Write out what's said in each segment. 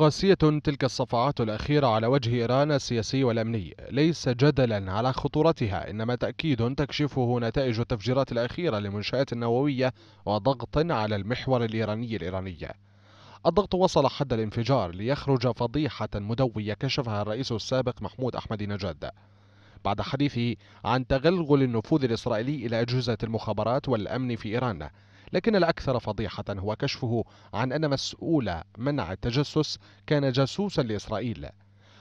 قاسية تلك الصفعات الأخيرة على وجه إيران السياسي والأمني ليس جدلا على خطورتها إنما تأكيد تكشفه نتائج التفجيرات الأخيرة لمنشآت نووية وضغط على المحور الإيراني الإيراني الضغط وصل حد الانفجار ليخرج فضيحة مدوية كشفها الرئيس السابق محمود أحمد نجاد بعد حديثه عن تغلغل النفوذ الإسرائيلي إلى أجهزة المخابرات والأمن في إيران لكن الأكثر فضيحة هو كشفه عن أن مسؤول منع التجسس كان جاسوسا لإسرائيل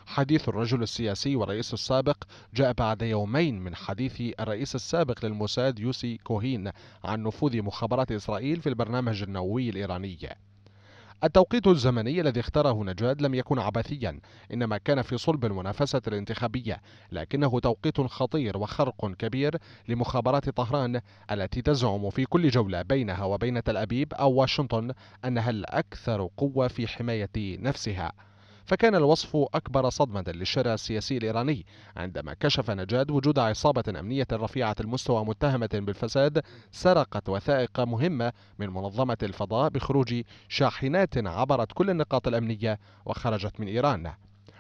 حديث الرجل السياسي والرئيس السابق جاء بعد يومين من حديث الرئيس السابق للموساد يوسي كوهين عن نفوذ مخابرات إسرائيل في البرنامج النووي الإيراني التوقيت الزمني الذي اختاره نجاد لم يكن عبثيا إنما كان في صلب المنافسة الانتخابية لكنه توقيت خطير وخرق كبير لمخابرات طهران التي تزعم في كل جولة بينها وبين تل أبيب أو واشنطن أنها الأكثر قوة في حماية نفسها فكان الوصف أكبر صدمة للشارع السياسي الإيراني عندما كشف نجاد وجود عصابة أمنية رفيعة المستوى متهمة بالفساد سرقت وثائق مهمة من منظمة الفضاء بخروج شاحنات عبرت كل النقاط الأمنية وخرجت من إيران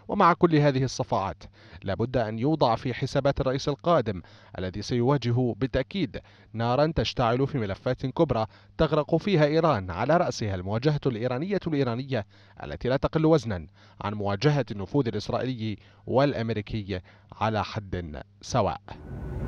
ومع كل هذه الصفعات لابد أن يوضع في حسابات الرئيس القادم الذي سيواجه بالتأكيد نارا تشتعل في ملفات كبرى تغرق فيها إيران على رأسها المواجهة الإيرانية الإيرانية التي لا تقل وزنا عن مواجهة النفوذ الإسرائيلي والأمريكي على حد سواء